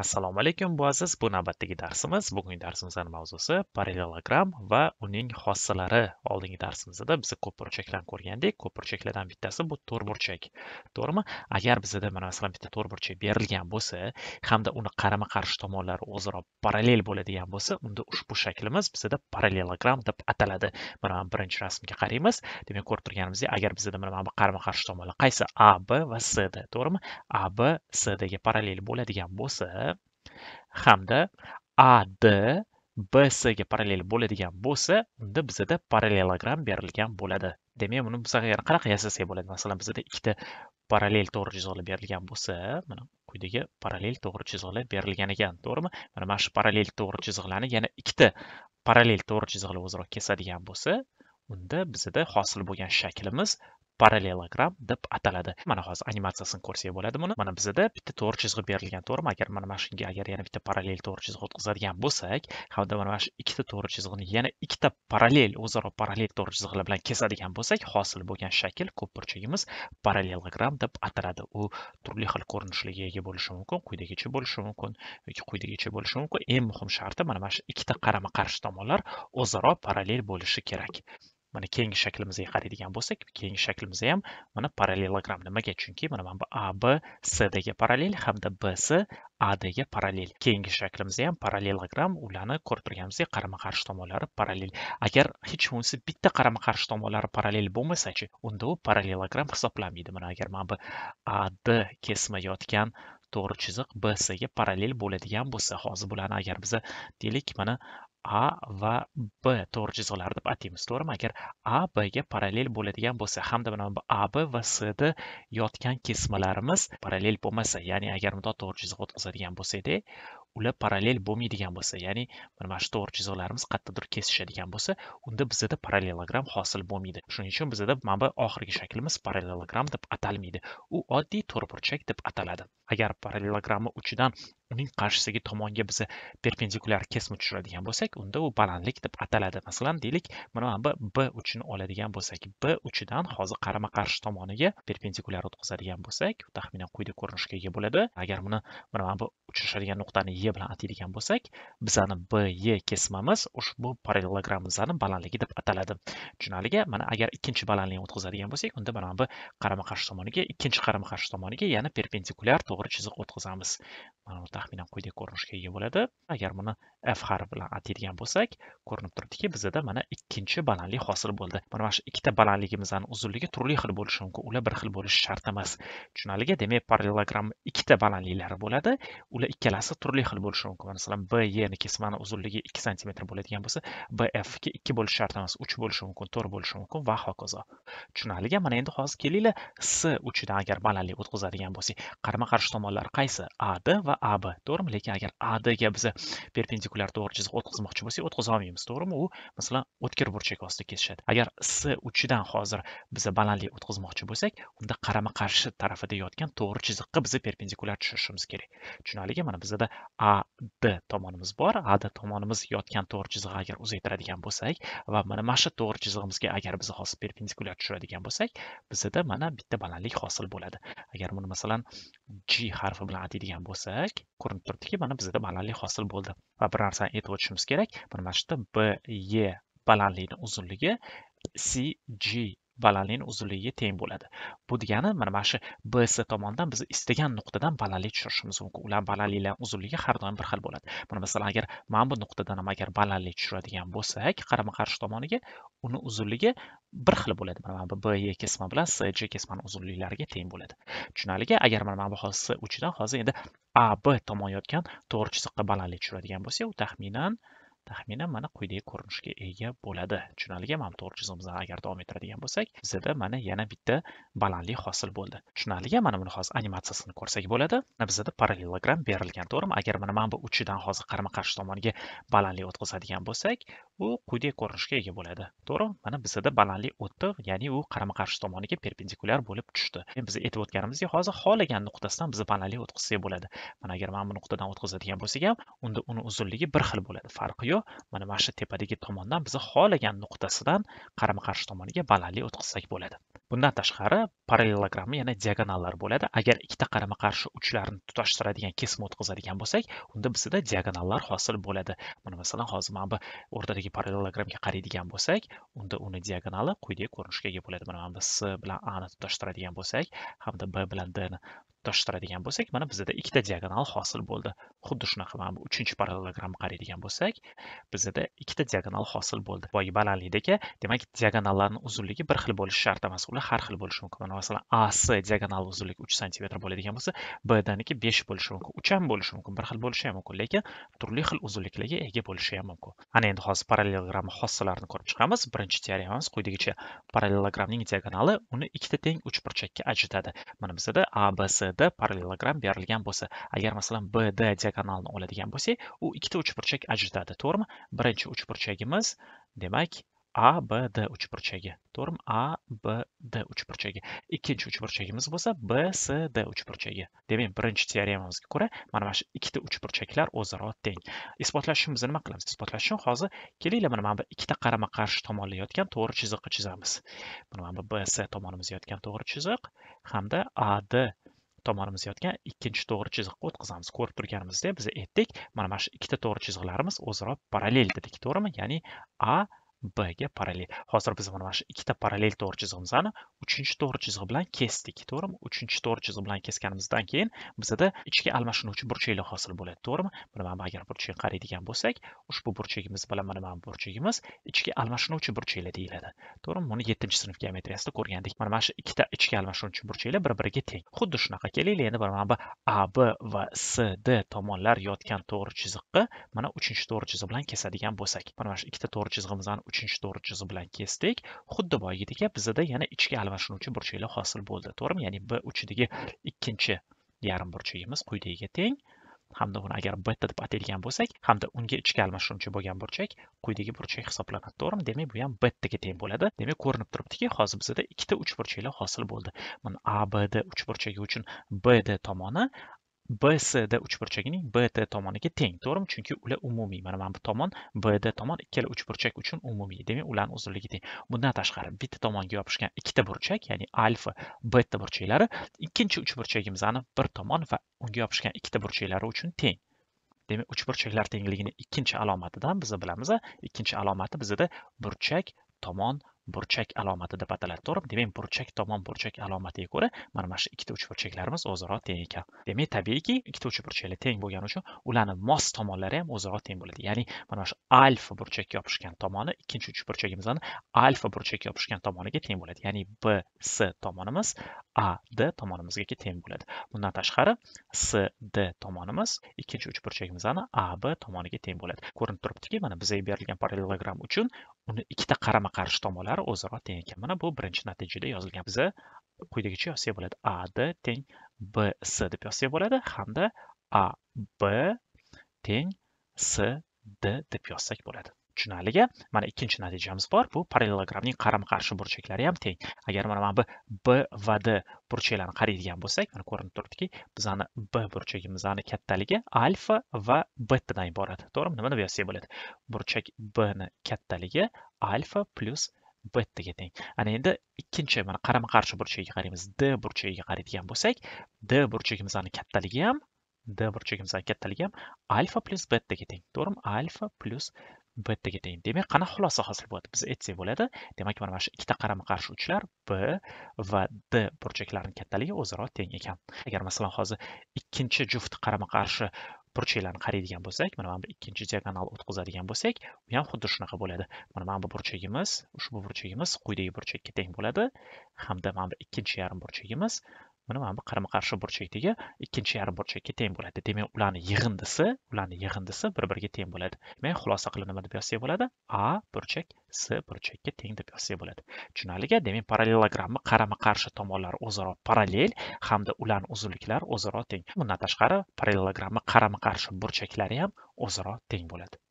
assalomu alaykum bu aziz bu navbatdagi darsimiz bugungi darsimizni mavzusi parallelogram va uning xossalari oldingi darsimizda biz burchaklarni ko'rgandik ko'p burchaklardan bittasi bu to'rtburchak to'g'rimi agar bizda mana masalan bitta to'rtburchak berilgan bo'lsa hamda uni qarama qarshi tomonlari o'zaro parallel bo'ladigan bo'lsa unda ushbu shaklimiz bizda parallelogram deb ataladi mana birinchi rasmga qaraymiz demak ko'rib turganimizdek agar bizda mana bu qarama qarshi tomonlar qaysi ab va sd to'g'rimi ab sdga parallel bo'ladigan bo'lsa hamda AD ga parallel bo'ladigan bo'lsa, unda bizda parallelogram berilgan bo'ladi. Demak, buni biz yana qanaqa yasasak bo'ladi? Masalan, bizda ikkita parallel to'g'ri chiziqlar berilgan bo'lsa, mana quyidagi parallel to'g'ri chiziqlar berilgan ekan, to'g'rimi? Mana mana shu parallel to'g'ri chiziqlarni yana ikkita parallel to'g'ri chiziqlar o'zaro kesadigan bo'lsa, unda bizda hosil bo'lgan shaklimiz parallelogram deb ataladi mana hozir animatsiyasini ko'rsak bo'ladi buni mana bizada bitta to'g'ri chizg'i berilgan to'g'rimi agar mana mana shunga agar yana bitta parallel to'g'ri chizg'i o'tkazadigan bo'lsak hamda mana shu ikkita to'g'ri chizg'ini yana ikkita parallel o'zaro parallel to'g'ri chizg'ilar bilan kesadigan bo'lsak hosil bo'lgan shakl ko'p burchagimiz parallelogram deb ataladi u turli xil ko'rinishlarga ega bo'lishi mumkin quyidagicha bo'lishi mumkin yoki quyidagicha bo'lishi mumkin eng muhim sharti mana mana shu ikkita qarama qarshi tomonlar o'zaro parallel bo'lishi kerak mana keyingi shaklimizga qaraydigan bo'lsak keyingi shaklimiz ham mana parallelogram nimaga chunki mana mana bu ab dagi parallel hamda a dagi parallel keyingi shaklimiz ham parallelogram ularni ko'rib turganimizdek qarama qarshi tomonlari parallel agar hech bo'lmasa bitta qarama qarshi tomonlari parallel bo'lmasachi unda u parallelogram hisoblanmaydi mana agar mana bu ad kesma yotgan to'g'ri chiziq ga parallel bo'ladigan bo'lsa hozir bularni agar biza deylik mana a va b to'g'ri chiziqlar deb ataymiz to'g'rimi agar a b ga parallel bo'ladigan bo'lsa hamda mana bu a b va CD yotgan kesmalarimiz parallel bo'lmasa ya'ni agar bundoq to'g'ri chiziq o'tkazadigan bo'lsa bo'lsakda ular parallel bo'lmaydigan bo'lsa ya'ni mana shu to'g'ri chiziqlarimiz qayerdadir kesishadigan bo'lsa unda bizada parallelogram hosil bo'lmaydi shuning uchun bizada mana bu oxirgi shaklimiz parallelogram deb atalmaydi u oddiy to'rtburchak deb ataladi agar parallelogramma uchidan uning qarshisiga tomonga biz perpendikulyar kesma tushiradigan bo'lsak unda u balandlik deb ataladi masalan deylik mana bu b uchini oladigan bo'lsak b uchidan hozir qarama qarshi tomoniga perpendikulyar o'tkazadigan bo'lsak taxminan quyida ko'rinishga ega bo'ladi agar buni mana bu uchrashadigan nuqtani y bilan ataydigan bo'lsak bizani b y kesmamiz ushbu parallelogrammizani balandligi deb ataladi tushunarliga mana agar ikkinchi balandlikni o'tkazadigan bo'lsak unda mana bu qarama qarshi tomoniga ikkinchi qarama qarshi tomoniga yana perpendikulyar to'g'ri chiziq o'tkazamiz mana bu taxminan quyidagi ko'rinishga ega bo'ladi agar buni f harfi bilan ataydigan bo'lsak ko'rinib turibdiki bizada mana ikkinchi balandlik hosil bo'ldi mana mana shu ikkita balanligimizning uzunligi turli xil bo'lishi mumkin ular bir xil bo'lishi shart emas tushunarlika demak parallelogram ikkita balandliklari bo'ladi ular ikkalasi turli xil bo'lishi mumkin masalan b yniki mana uzunligi ikki santimetr bo'ladigan bo'lsa bfniki ikki bo'lishi shart emas uch bo'lishi mumkin to'rt bo'lishi mumkin va hokazo tushunarlimi mana endi hozir kelinglar s uchidan agar balandlik o'tkazadigan bo'lsak qarama qarshi tomonlar qaysi ad va B to'g'rimi lekin agar ga biz perpendikulyar to'g'ri chiziq o'tkazmoqchi bo'lsak o'tkaza olmaymiz to'g'rimi u masalan o'tkir burchak ostida kesishadi agar s uchidan hozir biz balandlik o'tkazmoqchi bo'lsak unda qarama qarshi tarafida yotgan to'g'ri chiziqqa biz perpendikulyar tushirishimiz kerak Tushunarlimi? mana bizada ad tomonimiz bor ad tomonimiz yotgan to'g'ri chiziq agar uzaytiradigan bo'lsak va mana mana shu to'g'ri chizig'imizga agar biz hozir perpendikulyar tushiradigan bo'lsak bizada mana bitta balandlik hosil bo'ladi agar buni masalan g harfi bilan ataydigan bo'lsa demak ko'rinib turibdiki mana bizda balandlik hosil bo'ldi va bir narsani aytib o'tishimiz kerak bir masjidda b e balandlikni uzunligi cg balandlikni uzunligiga teng bo'ladi bu degani mana mana shu bs tomonidan biz istagan nuqtadan balanlik tushirishimiz mumkin ular balandliklar uzunligi har doim bir xil bo'ladi mana masalan agar mana bu nuqtadan ham agar balanlik tushiradigan bo'lsak qarama qarshi tomoniga uni uzunligi bir xil bo'ladi mana bu be kesma bilan sj kesmani uzunliklariga teng bo'ladi tushunarliki agar mana mana bu hozir s uchidan hozir endi ab tomon yotgan to'g'ri chiziqqa balanlik tushiradigan bo'lsak u taxminan taxminan mana quyidagi ko'rinishga ega bo'ladi tushunarliga mana to'g'ri chizuvimizni agar davom ettiradigan bo'lsak bizada mana yana bitta balandlik hosil bo'ldi tushunarliga mana buni hozir animatsiyasini ko'rsak bo'ladi mana bizada parallelogram berilgan to'g'rimi agar mana mana bu uchidan hozir qarama qarshi tomonga balandlik o'tkazadigan bo'lsak u quyidagi ko'rinishga ega bo'ladi to'g'rimi mana bizada balandlik o'tdi ya'ni u qarama qarshi tomoniga perpendikulyar bo'lib tushdi endi biz aytib o'tganimizdek hozir xohlagan nuqtasidan biz balandlik o'tkazsak bo'ladi mana agar mana bu nuqtadan o'tkazadigan bo'lsak ham unda uni uzunligi bir xil bo'ladi farqi yo'q mana mana shu tepadagi tomondan biz xohlagan nuqtasidan qarama qarshi tomoniga balandlik o'tkazsak bo'ladi bundan tashqari parallelogramma yana diagonallar bo'ladi agar ikkita qarama qarshi uchlarni tutashtiradigan kesim o'tkazadigan bo'lsak unda bizda diagonallar hosil bo'ladi mana masalan hozir mana bu o'rtadagi parallelogramga qaraydigan bo'lsak unda uni diagonali quyidagi ko'rinishga ega bo'ladi mana mana bu s bilan a ni tutashtiradigan bo'lsak hamda b bilan d ni tutashtiradigan bo'lsak mana bizada ikkita diagonal hosil bo'ldi xuddi shunaqa mana bu uchinchi parallelogramni qaraydigan bo'lsak bizada ikkita diagonal hosil bo'ldi boyagi balandlikdagi demak diagonallarni uzunligi bir xil bo'lishi shart emas ular har xil bo'lishi mumkin mana masalan ac diagonal uzunligi uch santimetr bo'ladigan bo'lsa bdaniki besh bo'lishi mumkin uch ham bo'lishi mumkin bir xil bo'lishi ham mumkin lekin turli xil uzunliklarga ega bo'lishi ham mumkin ana endi hozir parallelogram hosillarini ko'rib chiqamiz birinchi teoremamiz quyidagicha parallelogramning diagonali uni ikkita teng uchburchakka ajratadi mana bizada abc BD parallelogram berilgan bo'lsa agar masalan BD diagonalni oladigan bo'lsak u ikkita uchburchak ajratadi to'g'rimi birinchi uchburchagimiz demak ABD uchburchagi to'g'rimi ABD uchburchagi ikkinchi uchburchagimiz bo'lsa BCD uchburchagi demak birinchi teoremamizga ko'ra mana mana shu ikkita uchburchaklar o'zaro teng isbotlashimizni nima qilamiz isbotlash uchun hozir kelinglar mana mana bu ikkita qarama qarshi tomonlar yotgan to'g'ri chiziqni chizamiz mana bu BC tomonimizda yotgan to'g'ri chiziq hamda AD tomonimiz yotgan ikkinchi to'g'ri chiziqqa o'tkazamiz ko'rib turganimizdek biz aytdik mana mana shu ikkita to'g'ri chiziqlarimiz o'zaro parallel dedik to'g'rimi ya'ni a b ga parallel hozir biz mana shu ikkita parallel to'g'ri chizig'imizni uchinchi to'g'ri chizig'i bilan kesdik to'g'rimi uchinchi to'g'ri chizig'i bilan kesganimizdan keyin bizda ichki almashinuvchi burchaklar hosil bo'ladi to'g'rimi mana mana bu agar burchakni qaraydigan bo'lsak ushbu burchagimiz bilan mana mana burchagimiz ichki almashinuvchi burchaklar deyiladi to'g'rimi buni 7 sinf geometriyasida ko'rgandik mana mana shu ikkita ichki almashinuvchi burchaklar bir biriga teng xuddi shunaqa kelaylik, endi mana bu a b va CD d tomonlar yotgan to'g'ri chiziqqa mana uchinchi to'g'ri chiziq bilan kesadigan bo'lsak mana shu ikkita to'g'ri chizig'imizdan uchinchi to'g'ri chiziq bilan kesdik xuddi boyagidek bizada yana ichki almashinuvchi burchaklar hosil bo'ldi to'g'rimi ya'ni b uchidagi ikkinchi yarim burchagimiz quyidagiga teng hamda uni agar beta deb ataydigan bo'lsak hamda unga ichki almashinuvchi bo'lgan burchak quyidagi burchak hisoblanadi to'g'rimi demak bu ham bettaga teng bo'ladi demak ko'rinib turibdiki hozir bizada ikkita uch burchaklar hosil bo'ldi mana abd uch burchagi uchun bd tomoni BSD uchburchagining bt tomoniga teng to'g'rimi chunki ular umumiy mana mana bu tomon bd tomon ikkala uchburchak uchun umumiy demak ularning uzunligi teng bundan tashqari bitta tomonga yopishgan ikkita burchak ya'ni alfa beta burchaklari ikkinchi uchburchagimizni bir tomon va unga yopishgan ikkita burchaklari uchun teng demak uchburchaklar tengligini ikkinchi alomatidan biz bilamiz ikkinchi alomati bizada burchak tomon burchak alomatida batamlar to'g'rimi demak burchak tomon burchak alomatiga ko'ra mana mana shu ikkita uchburchaklarimiz o'zaro teng ekan demak tabiiyki ikkita uchburchaklar teng bo'lgani uchun ularni mos tomonlari ham o'zaro teng bo'ladi ya'ni mana shu alfa burchakka yopishgan tomoni ikkinchi burchagimizni alfa burchakka yopishgan tomoniga teng bo'ladi ya'ni b s tomonimiz a d tomonimizga teng bo'ladi bundan tashqari s d tomonimiz ikkinchi burchagimizni a b tomoniga teng bo'ladi ko'rinib turibdiki mana bizga berilgan parallelogram uchun uni ikkita qarama qarshi tomonlari o'zaro teng ekan mana bu birinchi natijada yozilgan biza quyidagicha yozsak bo'ladi ad teng b s deb yozsak bo'ladi hamda a b teng d deb yozsak bo'ladi tushunarliga mana ikkinchi natijamiz bor bu parallelogramning qarama qarshi burchaklari ham teng agar mana mana bu b va d burchaklarini qaraydigan bo'lsak mana ko'rinib turibdiki bizani b burchagimizni kattaligi alfa va betadan iborat to'g'rimi nima deb yozsak bo'ladi burchak b ni kattaligi alfa plyus bettaga teng ana endi ikkinchi mana qarama qarshi burchagiga qaraymiz d burchagiga qaraydigan bo'lsak d burchagimizni kattaligi ham d burchagimizni kattaligi ham alfa plyus bettaga teng to'g'rimi alfa plyus b ga teng demak qanaqa xulosa hosil bo'ladi biz aytsak bo'ladi demak mana shu ikkita qarama qarshi uchlar b va d burchaklarini kattaligi o'zaro teng ekan agar masalan hozir ikkinchi juft qarama qarshi burchaklarni qaraydigan bo'lsak mana mana bu ikkinchi diagonal o'tkazadigan bo'lsak u ham xuddi shunaqa bo'ladi mana mana bu burchagimiz ushbu burchagimiz quyidagi burchakka teng bo'ladi hamda mana bu ikkinchi yarim burchagimiz mana bu qarama qarshi burchakdagi ikkinchi yarim burchakka teng bo'ladi. Demak, ularning yig'indisi, ularning yig'indisi bir-biriga teng bo'ladi. Demak, xulosa qilib nima deb yozsak bo'ladi? A burchak S burchakka teng deb yozsak bo'ladi. Tushunarliga? Demak, parallelogramma qarama qarshi tomonlari o'zaro parallel hamda ularning uzunliklari o'zaro teng. Bundan tashqari, parallelogramma qarama qarshi burchaklari ham o'zaro teng bo'ladi.